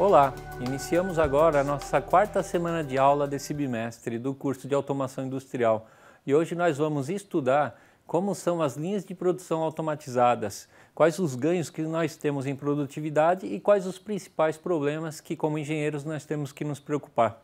Olá, iniciamos agora a nossa quarta semana de aula desse bimestre do curso de Automação Industrial e hoje nós vamos estudar como são as linhas de produção automatizadas, quais os ganhos que nós temos em produtividade e quais os principais problemas que, como engenheiros, nós temos que nos preocupar.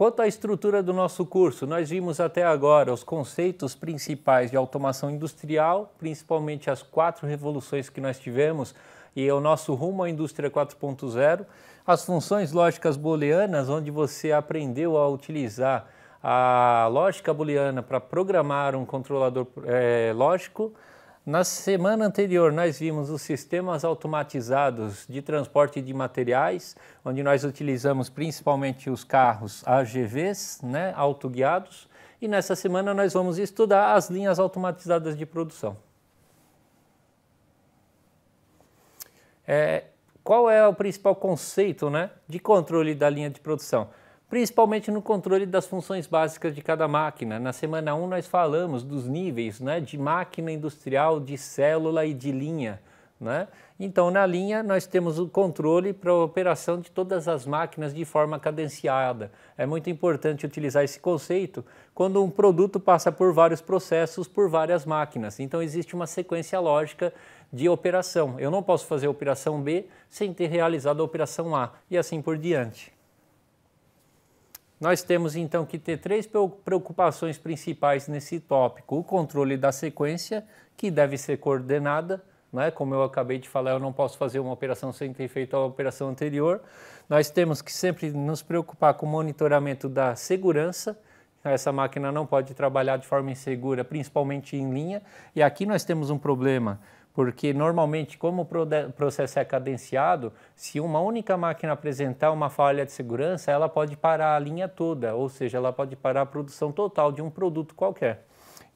Quanto à estrutura do nosso curso, nós vimos até agora os conceitos principais de automação industrial, principalmente as quatro revoluções que nós tivemos e o nosso rumo à indústria 4.0, as funções lógicas booleanas, onde você aprendeu a utilizar a lógica booleana para programar um controlador é, lógico, na semana anterior, nós vimos os sistemas automatizados de transporte de materiais, onde nós utilizamos principalmente os carros AGVs, né, autoguiados, e nessa semana nós vamos estudar as linhas automatizadas de produção. É, qual é o principal conceito né, de controle da linha de produção? principalmente no controle das funções básicas de cada máquina. Na semana 1 nós falamos dos níveis né, de máquina industrial, de célula e de linha. Né? Então, na linha, nós temos o controle para a operação de todas as máquinas de forma cadenciada. É muito importante utilizar esse conceito quando um produto passa por vários processos, por várias máquinas. Então, existe uma sequência lógica de operação. Eu não posso fazer a operação B sem ter realizado a operação A e assim por diante. Nós temos então que ter três preocupações principais nesse tópico: o controle da sequência, que deve ser coordenada, né? como eu acabei de falar, eu não posso fazer uma operação sem ter feito a operação anterior. Nós temos que sempre nos preocupar com o monitoramento da segurança. Essa máquina não pode trabalhar de forma insegura, principalmente em linha. E aqui nós temos um problema porque normalmente, como o processo é cadenciado, se uma única máquina apresentar uma falha de segurança, ela pode parar a linha toda, ou seja, ela pode parar a produção total de um produto qualquer.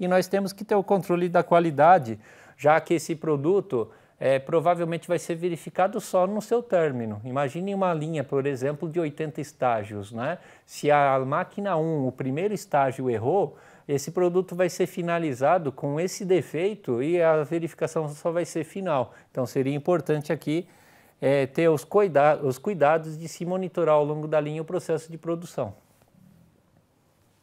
E nós temos que ter o controle da qualidade, já que esse produto é, provavelmente vai ser verificado só no seu término. Imagine uma linha, por exemplo, de 80 estágios. Né? Se a máquina 1, o primeiro estágio, errou, esse produto vai ser finalizado com esse defeito e a verificação só vai ser final. Então seria importante aqui é, ter os, cuida os cuidados de se monitorar ao longo da linha o processo de produção.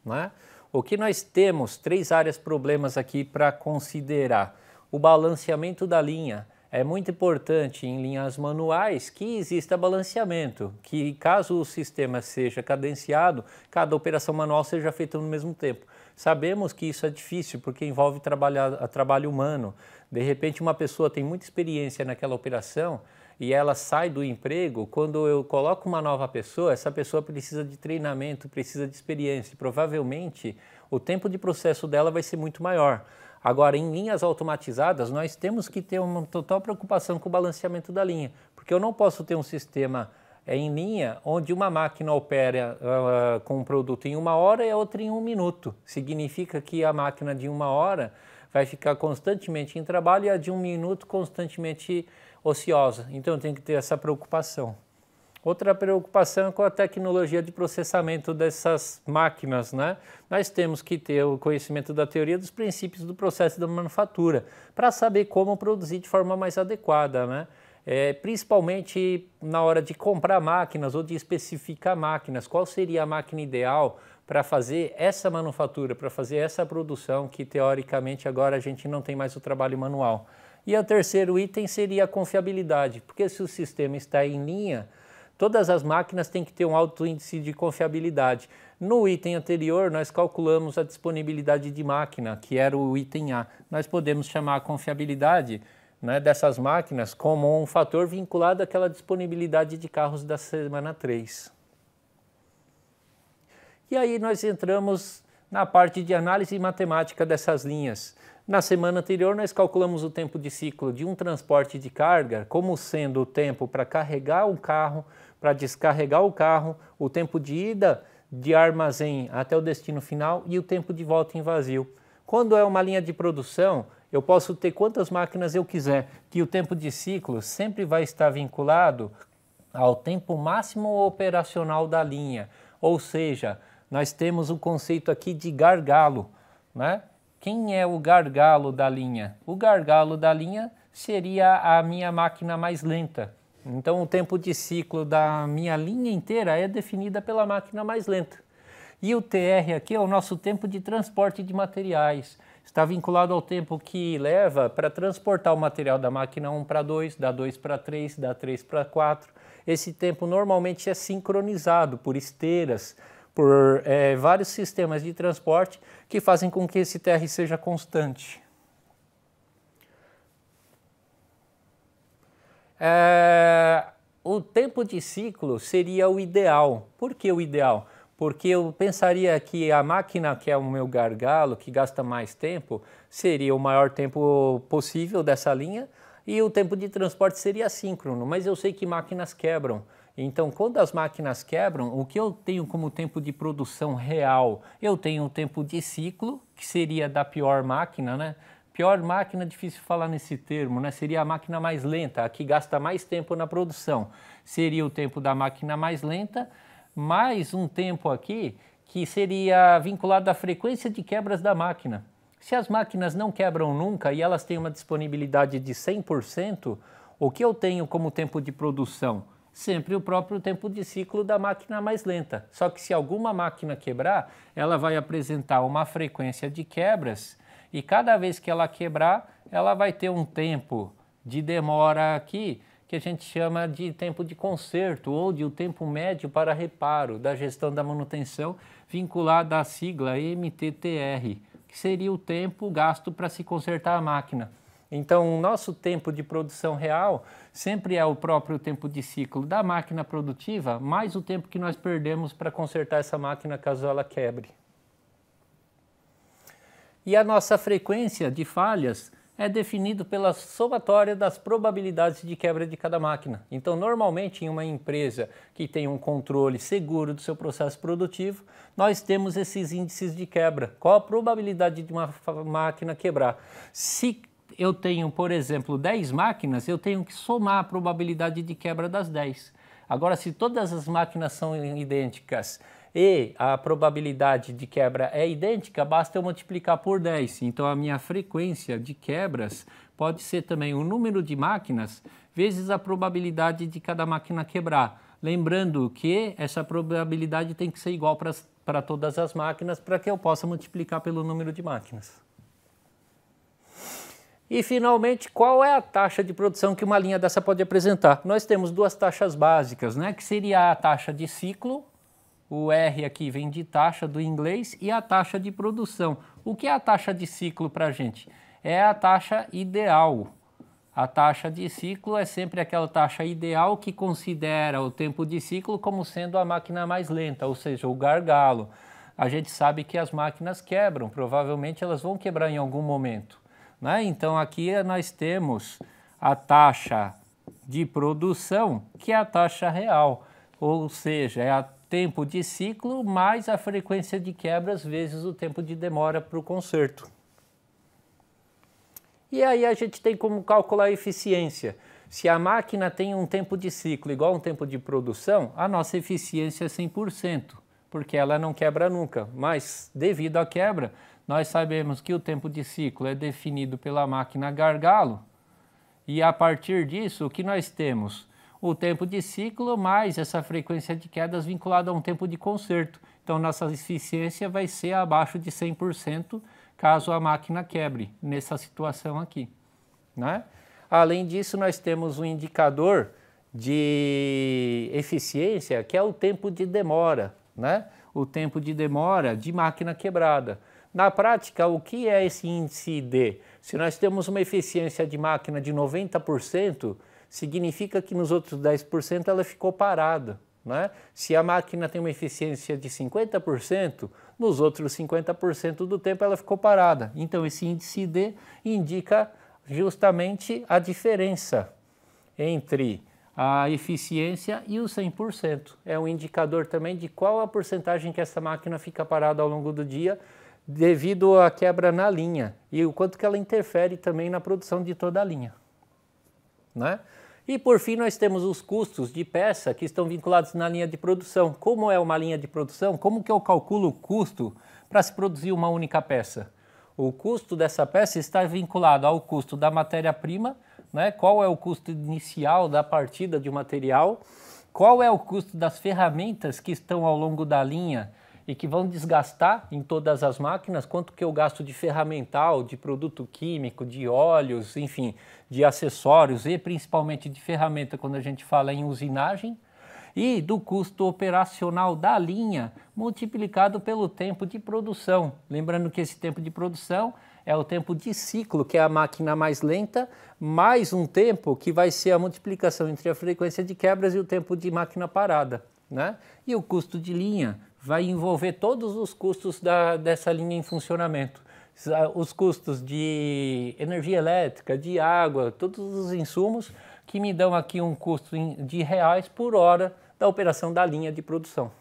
Né? O que nós temos, três áreas problemas aqui para considerar. O balanceamento da linha, é muito importante em linhas manuais que exista balanceamento, que caso o sistema seja cadenciado, cada operação manual seja feita no mesmo tempo. Sabemos que isso é difícil porque envolve trabalhar, trabalho humano. De repente, uma pessoa tem muita experiência naquela operação e ela sai do emprego. Quando eu coloco uma nova pessoa, essa pessoa precisa de treinamento, precisa de experiência. Provavelmente, o tempo de processo dela vai ser muito maior. Agora, em linhas automatizadas, nós temos que ter uma total preocupação com o balanceamento da linha, porque eu não posso ter um sistema é, em linha onde uma máquina opera uh, com um produto em uma hora e a outra em um minuto. Significa que a máquina de uma hora vai ficar constantemente em trabalho e a de um minuto constantemente ociosa. Então, tem que ter essa preocupação. Outra preocupação é com a tecnologia de processamento dessas máquinas, né? Nós temos que ter o conhecimento da teoria dos princípios do processo da manufatura para saber como produzir de forma mais adequada, né? É, principalmente na hora de comprar máquinas ou de especificar máquinas, qual seria a máquina ideal para fazer essa manufatura, para fazer essa produção que teoricamente agora a gente não tem mais o trabalho manual. E o terceiro item seria a confiabilidade, porque se o sistema está em linha, Todas as máquinas têm que ter um alto índice de confiabilidade. No item anterior, nós calculamos a disponibilidade de máquina, que era o item A. Nós podemos chamar a confiabilidade né, dessas máquinas como um fator vinculado àquela disponibilidade de carros da semana 3. E aí nós entramos na parte de análise matemática dessas linhas. Na semana anterior, nós calculamos o tempo de ciclo de um transporte de carga como sendo o tempo para carregar um carro, para descarregar o carro, o tempo de ida de armazém até o destino final e o tempo de volta em vazio. Quando é uma linha de produção, eu posso ter quantas máquinas eu quiser, que o tempo de ciclo sempre vai estar vinculado ao tempo máximo operacional da linha. Ou seja, nós temos o conceito aqui de gargalo. Né? Quem é o gargalo da linha? O gargalo da linha seria a minha máquina mais lenta. Então, o tempo de ciclo da minha linha inteira é definida pela máquina mais lenta. E o TR aqui é o nosso tempo de transporte de materiais. Está vinculado ao tempo que leva para transportar o material da máquina 1 para 2, da 2 para 3, da 3 para 4. Esse tempo normalmente é sincronizado por esteiras, por é, vários sistemas de transporte que fazem com que esse TR seja constante. É, o tempo de ciclo seria o ideal. Por que o ideal? Porque eu pensaria que a máquina que é o meu gargalo, que gasta mais tempo, seria o maior tempo possível dessa linha e o tempo de transporte seria síncrono, mas eu sei que máquinas quebram. Então, quando as máquinas quebram, o que eu tenho como tempo de produção real? Eu tenho o tempo de ciclo, que seria da pior máquina, né? Pior máquina, difícil falar nesse termo, né? Seria a máquina mais lenta, a que gasta mais tempo na produção. Seria o tempo da máquina mais lenta, mais um tempo aqui que seria vinculado à frequência de quebras da máquina. Se as máquinas não quebram nunca e elas têm uma disponibilidade de 100%, o que eu tenho como tempo de produção? Sempre o próprio tempo de ciclo da máquina mais lenta. Só que se alguma máquina quebrar, ela vai apresentar uma frequência de quebras e cada vez que ela quebrar, ela vai ter um tempo de demora aqui que a gente chama de tempo de conserto ou de o um tempo médio para reparo da gestão da manutenção vinculada à sigla MTTR, que seria o tempo gasto para se consertar a máquina. Então, o nosso tempo de produção real sempre é o próprio tempo de ciclo da máquina produtiva, mais o tempo que nós perdemos para consertar essa máquina caso ela quebre. E a nossa frequência de falhas é definido pela somatória das probabilidades de quebra de cada máquina. Então, normalmente, em uma empresa que tem um controle seguro do seu processo produtivo, nós temos esses índices de quebra. Qual a probabilidade de uma máquina quebrar? Se eu tenho, por exemplo, 10 máquinas, eu tenho que somar a probabilidade de quebra das 10. Agora, se todas as máquinas são idênticas e a probabilidade de quebra é idêntica, basta eu multiplicar por 10. Então a minha frequência de quebras pode ser também o número de máquinas vezes a probabilidade de cada máquina quebrar. Lembrando que essa probabilidade tem que ser igual para todas as máquinas para que eu possa multiplicar pelo número de máquinas. E finalmente, qual é a taxa de produção que uma linha dessa pode apresentar? Nós temos duas taxas básicas, né? que seria a taxa de ciclo o R aqui vem de taxa do inglês e a taxa de produção. O que é a taxa de ciclo para a gente? É a taxa ideal. A taxa de ciclo é sempre aquela taxa ideal que considera o tempo de ciclo como sendo a máquina mais lenta, ou seja, o gargalo. A gente sabe que as máquinas quebram, provavelmente elas vão quebrar em algum momento. Né? Então aqui nós temos a taxa de produção, que é a taxa real, ou seja, é a tempo de ciclo mais a frequência de quebras vezes o tempo de demora para o conserto. E aí a gente tem como calcular a eficiência. Se a máquina tem um tempo de ciclo igual a um tempo de produção, a nossa eficiência é 100%, porque ela não quebra nunca. Mas, devido à quebra, nós sabemos que o tempo de ciclo é definido pela máquina gargalo, e a partir disso, o que nós temos? o tempo de ciclo mais essa frequência de quedas vinculada a um tempo de conserto. Então, nossa eficiência vai ser abaixo de 100% caso a máquina quebre, nessa situação aqui. Né? Além disso, nós temos um indicador de eficiência, que é o tempo de demora, né? o tempo de demora de máquina quebrada. Na prática, o que é esse índice D? Se nós temos uma eficiência de máquina de 90%, significa que nos outros 10% ela ficou parada. Né? Se a máquina tem uma eficiência de 50%, nos outros 50% do tempo ela ficou parada. Então, esse índice D indica justamente a diferença entre a eficiência e o 100%. É um indicador também de qual a porcentagem que essa máquina fica parada ao longo do dia devido à quebra na linha e o quanto que ela interfere também na produção de toda a linha. Né? E por fim, nós temos os custos de peça que estão vinculados na linha de produção. Como é uma linha de produção? Como que eu calculo o custo para se produzir uma única peça? O custo dessa peça está vinculado ao custo da matéria-prima, né? qual é o custo inicial da partida de material, qual é o custo das ferramentas que estão ao longo da linha e que vão desgastar em todas as máquinas quanto que eu gasto de ferramental, de produto químico, de óleos, enfim, de acessórios e principalmente de ferramenta quando a gente fala em usinagem e do custo operacional da linha multiplicado pelo tempo de produção. Lembrando que esse tempo de produção é o tempo de ciclo, que é a máquina mais lenta, mais um tempo que vai ser a multiplicação entre a frequência de quebras e o tempo de máquina parada. Né? E o custo de linha, vai envolver todos os custos da, dessa linha em funcionamento. Ah, os custos de energia elétrica, de água, todos os insumos que me dão aqui um custo de reais por hora da operação da linha de produção.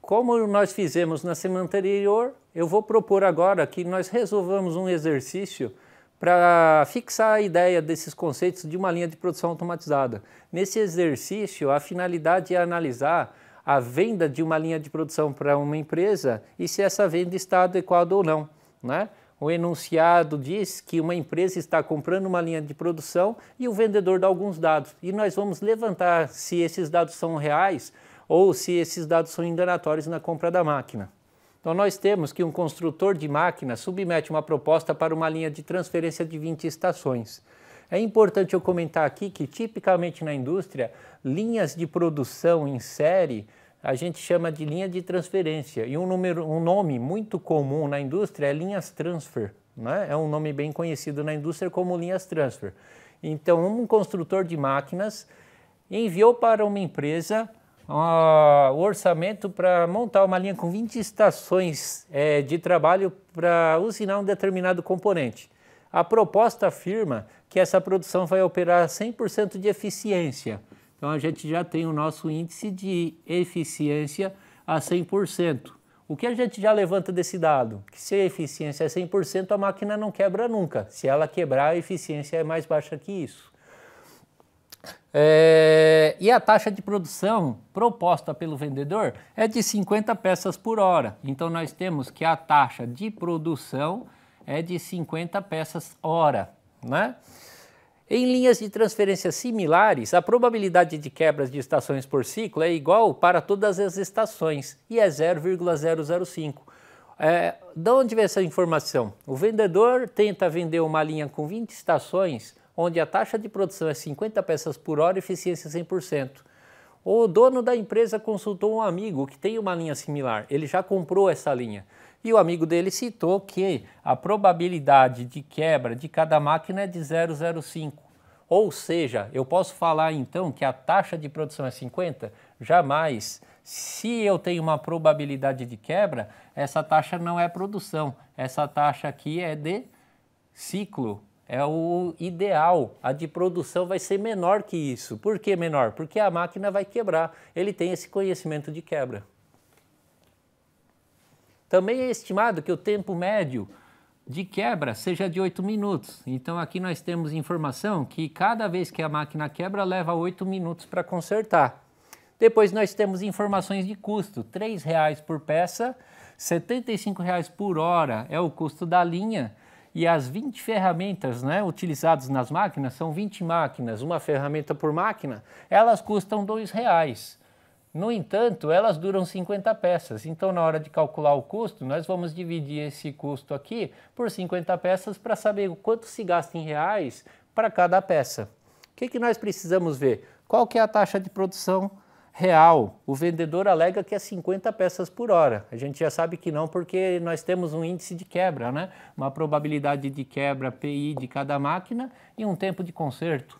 Como nós fizemos na semana anterior, eu vou propor agora que nós resolvamos um exercício para fixar a ideia desses conceitos de uma linha de produção automatizada. Nesse exercício, a finalidade é analisar a venda de uma linha de produção para uma empresa e se essa venda está adequada ou não. Né? O enunciado diz que uma empresa está comprando uma linha de produção e o vendedor dá alguns dados. E nós vamos levantar se esses dados são reais ou se esses dados são enganatórios na compra da máquina. Então, nós temos que um construtor de máquina submete uma proposta para uma linha de transferência de 20 estações. É importante eu comentar aqui que, tipicamente na indústria, linhas de produção em série a gente chama de linha de transferência. E um, número, um nome muito comum na indústria é linhas transfer. Né? É um nome bem conhecido na indústria como linhas transfer. Então, um construtor de máquinas enviou para uma empresa uh, o orçamento para montar uma linha com 20 estações é, de trabalho para usinar um determinado componente. A proposta afirma que essa produção vai operar 100% de eficiência. Então a gente já tem o nosso índice de eficiência a 100%. O que a gente já levanta desse dado? Que se a eficiência é 100%, a máquina não quebra nunca. Se ela quebrar, a eficiência é mais baixa que isso. É... e a taxa de produção proposta pelo vendedor é de 50 peças por hora. Então nós temos que a taxa de produção é de 50 peças hora, né? Em linhas de transferência similares, a probabilidade de quebras de estações por ciclo é igual para todas as estações e é 0,005. É, de onde vem essa informação? O vendedor tenta vender uma linha com 20 estações, onde a taxa de produção é 50 peças por hora e eficiência 100%. O dono da empresa consultou um amigo que tem uma linha similar, ele já comprou essa linha. E o amigo dele citou que a probabilidade de quebra de cada máquina é de 0,05. Ou seja, eu posso falar então que a taxa de produção é 50? Jamais. Se eu tenho uma probabilidade de quebra, essa taxa não é produção, essa taxa aqui é de ciclo, é o ideal. A de produção vai ser menor que isso. Por que menor? Porque a máquina vai quebrar. Ele tem esse conhecimento de quebra. Também é estimado que o tempo médio de quebra seja de 8 minutos. Então aqui nós temos informação que cada vez que a máquina quebra leva 8 minutos para consertar. Depois nós temos informações de custo, R$ reais por peça, R$ reais por hora é o custo da linha e as 20 ferramentas né, utilizadas nas máquinas, são 20 máquinas, uma ferramenta por máquina, elas custam R$ reais. No entanto, elas duram 50 peças, então na hora de calcular o custo, nós vamos dividir esse custo aqui por 50 peças para saber quanto se gasta em reais para cada peça. O que, que nós precisamos ver? Qual que é a taxa de produção real? O vendedor alega que é 50 peças por hora. A gente já sabe que não porque nós temos um índice de quebra, né? uma probabilidade de quebra PI de cada máquina e um tempo de conserto.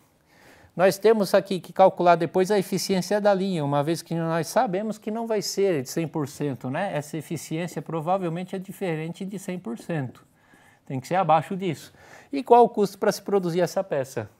Nós temos aqui que calcular depois a eficiência da linha, uma vez que nós sabemos que não vai ser de 100%, né? Essa eficiência provavelmente é diferente de 100%. Tem que ser abaixo disso. E qual o custo para se produzir essa peça?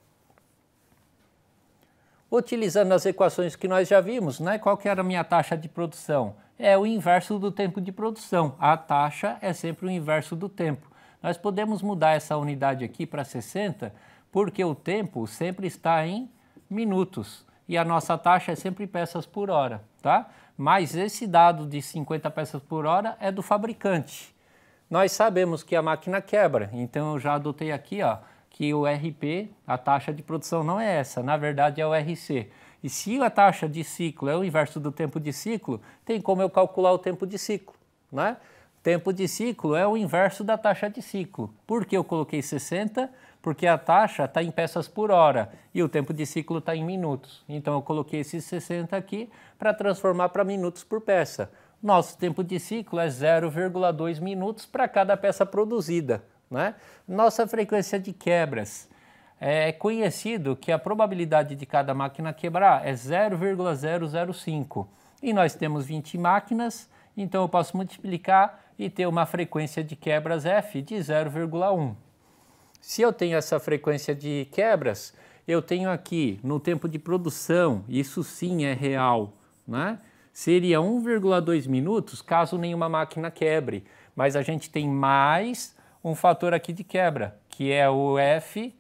Utilizando as equações que nós já vimos, né? qual que era a minha taxa de produção? É o inverso do tempo de produção. A taxa é sempre o inverso do tempo. Nós podemos mudar essa unidade aqui para 60 porque o tempo sempre está em minutos e a nossa taxa é sempre peças por hora, tá? Mas esse dado de 50 peças por hora é do fabricante. Nós sabemos que a máquina quebra, então eu já adotei aqui, ó, que o RP, a taxa de produção não é essa, na verdade é o RC. E se a taxa de ciclo é o inverso do tempo de ciclo, tem como eu calcular o tempo de ciclo, né? Tempo de ciclo é o inverso da taxa de ciclo. Por que eu coloquei 60? Porque a taxa está em peças por hora e o tempo de ciclo está em minutos. Então eu coloquei esses 60 aqui para transformar para minutos por peça. Nosso tempo de ciclo é 0,2 minutos para cada peça produzida. Né? Nossa frequência de quebras é conhecido que a probabilidade de cada máquina quebrar é 0,005 e nós temos 20 máquinas então eu posso multiplicar e ter uma frequência de quebras f de 0,1. Se eu tenho essa frequência de quebras, eu tenho aqui no tempo de produção, isso sim é real, né? Seria 1,2 minutos caso nenhuma máquina quebre, mas a gente tem mais um fator aqui de quebra, que é o f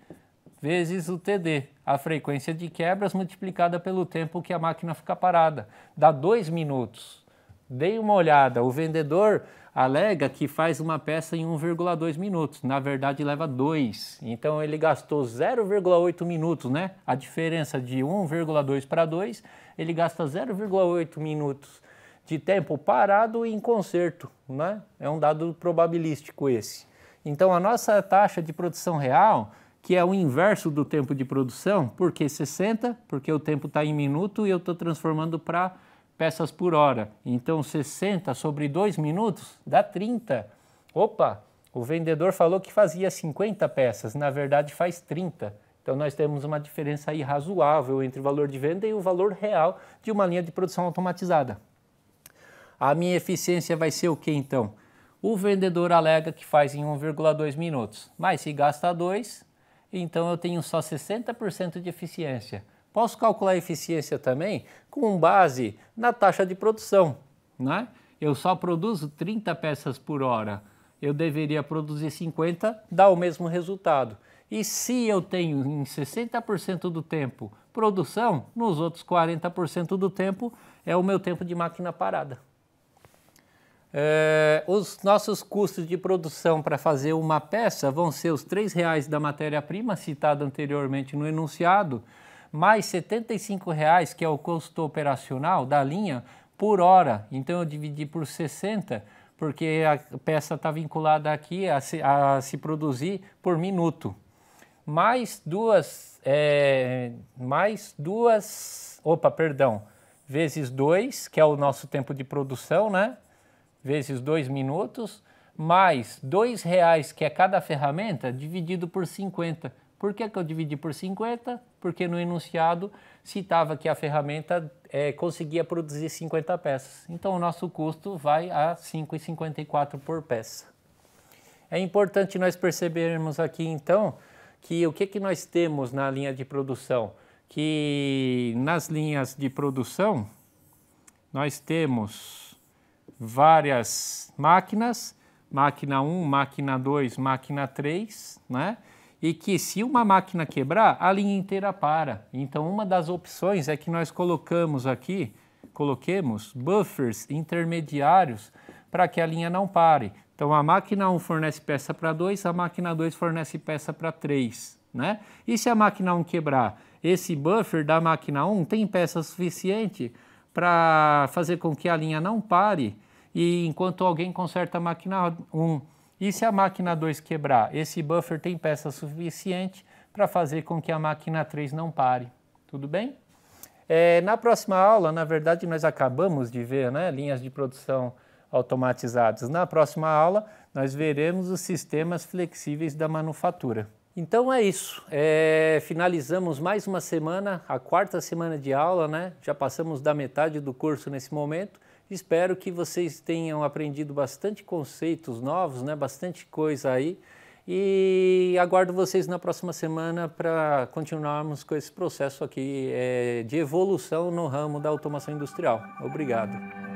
vezes o TD, a frequência de quebras multiplicada pelo tempo que a máquina fica parada, dá 2 minutos. Dei uma olhada, o vendedor alega que faz uma peça em 1,2 minutos, na verdade leva 2. Então ele gastou 0,8 minutos, né? A diferença de 1,2 para 2, ele gasta 0,8 minutos de tempo parado em conserto, né? É um dado probabilístico esse. Então a nossa taxa de produção real, que é o inverso do tempo de produção, porque 60, porque o tempo está em minuto e eu estou transformando para peças por hora. Então 60 sobre 2 minutos dá 30. Opa, o vendedor falou que fazia 50 peças, na verdade faz 30. Então nós temos uma diferença aí razoável entre o valor de venda e o valor real de uma linha de produção automatizada. A minha eficiência vai ser o que então? O vendedor alega que faz em 1,2 minutos, mas se gasta 2, então eu tenho só 60% de eficiência. Posso calcular a eficiência também com base na taxa de produção. Né? Eu só produzo 30 peças por hora, eu deveria produzir 50, dá o mesmo resultado. E se eu tenho em 60% do tempo produção, nos outros 40% do tempo é o meu tempo de máquina parada. É, os nossos custos de produção para fazer uma peça vão ser os R$ reais da matéria-prima, citado anteriormente no enunciado, mais R$ 75,00, que é o custo operacional da linha, por hora. Então eu dividi por 60, porque a peça está vinculada aqui a se, a se produzir por minuto. Mais duas, é, mais duas, opa, perdão, vezes 2, que é o nosso tempo de produção, né? Vezes 2 minutos, mais R$ reais que é cada ferramenta, dividido por 50. Por que, que eu dividi por 50? porque no enunciado citava que a ferramenta é, conseguia produzir 50 peças. Então, o nosso custo vai a 5,54 por peça. É importante nós percebermos aqui, então, que o que, que nós temos na linha de produção? Que nas linhas de produção, nós temos várias máquinas, máquina 1, máquina 2, máquina 3, né? e que se uma máquina quebrar, a linha inteira para. Então, uma das opções é que nós colocamos aqui, coloquemos buffers intermediários para que a linha não pare. Então, a máquina 1 fornece peça para 2, a máquina 2 fornece peça para 3, né? E se a máquina 1 quebrar, esse buffer da máquina 1 tem peça suficiente para fazer com que a linha não pare e enquanto alguém conserta a máquina 1 e se a máquina 2 quebrar, esse buffer tem peça suficiente para fazer com que a máquina 3 não pare. Tudo bem? É, na próxima aula, na verdade, nós acabamos de ver né, linhas de produção automatizadas. Na próxima aula, nós veremos os sistemas flexíveis da manufatura. Então é isso. É, finalizamos mais uma semana, a quarta semana de aula, né? Já passamos da metade do curso nesse momento. Espero que vocês tenham aprendido bastante conceitos novos, né? bastante coisa aí. E aguardo vocês na próxima semana para continuarmos com esse processo aqui é, de evolução no ramo da automação industrial. Obrigado.